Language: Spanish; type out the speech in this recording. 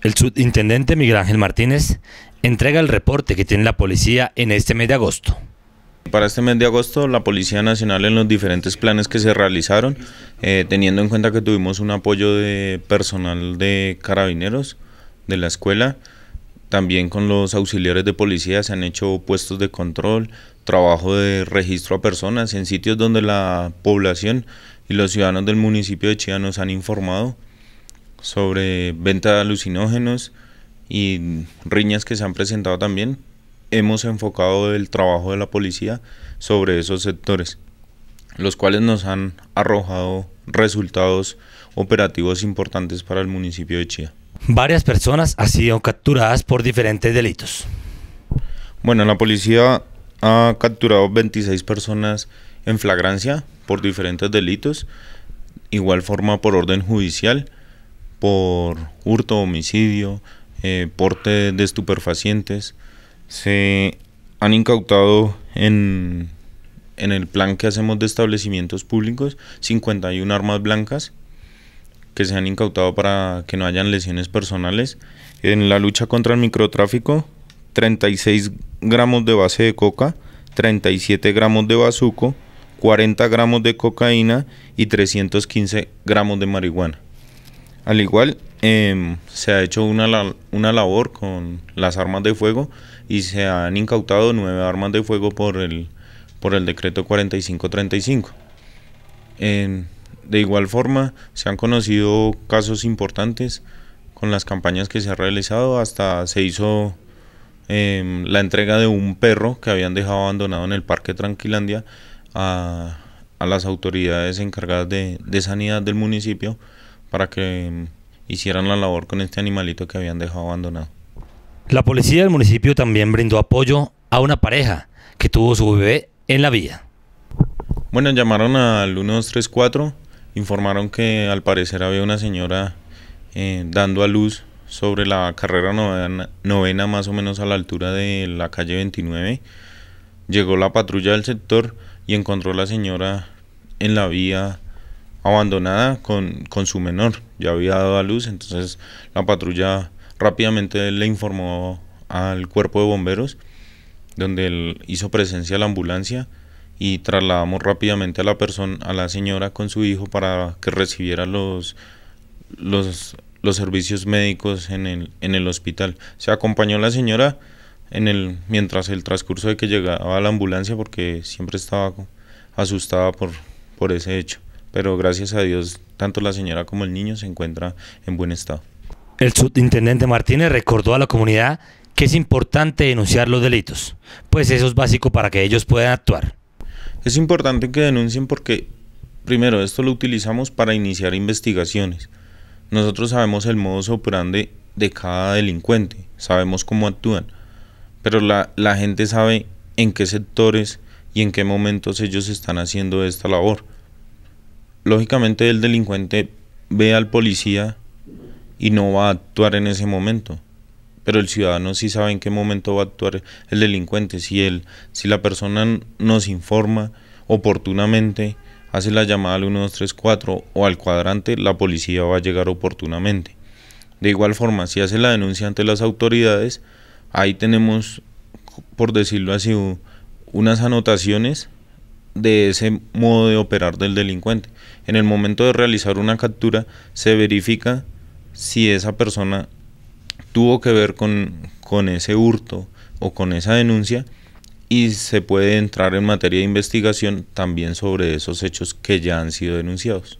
El subintendente Miguel Ángel Martínez entrega el reporte que tiene la policía en este mes de agosto. Para este mes de agosto, la Policía Nacional en los diferentes planes que se realizaron, eh, teniendo en cuenta que tuvimos un apoyo de personal de carabineros de la escuela, también con los auxiliares de policía se han hecho puestos de control, trabajo de registro a personas en sitios donde la población y los ciudadanos del municipio de Chía nos han informado sobre venta de alucinógenos y riñas que se han presentado también. Hemos enfocado el trabajo de la policía sobre esos sectores, los cuales nos han arrojado resultados operativos importantes para el municipio de Chía. Varias personas han sido capturadas por diferentes delitos. Bueno, la policía ha capturado 26 personas en flagrancia por diferentes delitos, igual forma por orden judicial por hurto, homicidio, eh, porte de estupefacientes. Se han incautado en, en el plan que hacemos de establecimientos públicos 51 armas blancas que se han incautado para que no hayan lesiones personales. En la lucha contra el microtráfico, 36 gramos de base de coca, 37 gramos de bazuco, 40 gramos de cocaína y 315 gramos de marihuana. Al igual, em, se ha hecho una, labor con las armas de fuego y se han incautado nueve armas de fuego por el, por el decreto 4535. Em, de igual forma, se han conocido casos importantes con las campañas que se ha realizado. Hasta se hizo em, la entrega de un perro que habían dejado abandonado en el Parque Tranquilandia a, las autoridades encargadas de, de sanidad del municipio para que hicieran la labor con este animalito que habían dejado abandonado. La policía del municipio también brindó apoyo a una pareja que tuvo su bebé en la vía. Bueno, llamaron al 1234, informaron que al parecer había una señora eh, dando a luz sobre la carrera novena, novena, más o menos a la altura de la calle 29. Llegó la patrulla del sector y encontró a la señora en la vía abandonada con, su menor, ya había dado a luz, entonces la patrulla rápidamente le informó al cuerpo de bomberos, donde él hizo presencia la ambulancia y trasladamos rápidamente a la persona, a la señora con su hijo para que recibiera los, los, los servicios médicos en el, en el hospital. Se acompañó a la señora en el, mientras el transcurso de que llegaba a la ambulancia porque siempre estaba asustada por, por ese hecho pero gracias a Dios, tanto la señora como el niño se encuentran en buen estado. El subintendente Martínez recordó a la comunidad que es importante denunciar los delitos, pues eso es básico para que ellos puedan actuar. Es importante que denuncien porque, primero, esto lo utilizamos para iniciar investigaciones. Nosotros sabemos el modus operandi de cada delincuente, sabemos cómo actúan, pero la, la gente sabe en qué sectores y en qué momentos ellos están haciendo esta labor lógicamente el delincuente ve al policía y no va a actuar en ese momento. Pero el ciudadano sí sabe en qué momento va a actuar el delincuente. Si, él, si la persona nos informa oportunamente, hace la llamada al 1234 o al cuadrante, la policía va a llegar oportunamente. De igual forma, si hace la denuncia ante las autoridades, ahí tenemos, por decirlo así, unas anotaciones de ese modo de operar del delincuente. En el momento de realizar una captura se verifica si esa persona tuvo que ver con, con ese hurto o con esa denuncia y se puede entrar en materia de investigación también sobre esos hechos que ya han sido denunciados.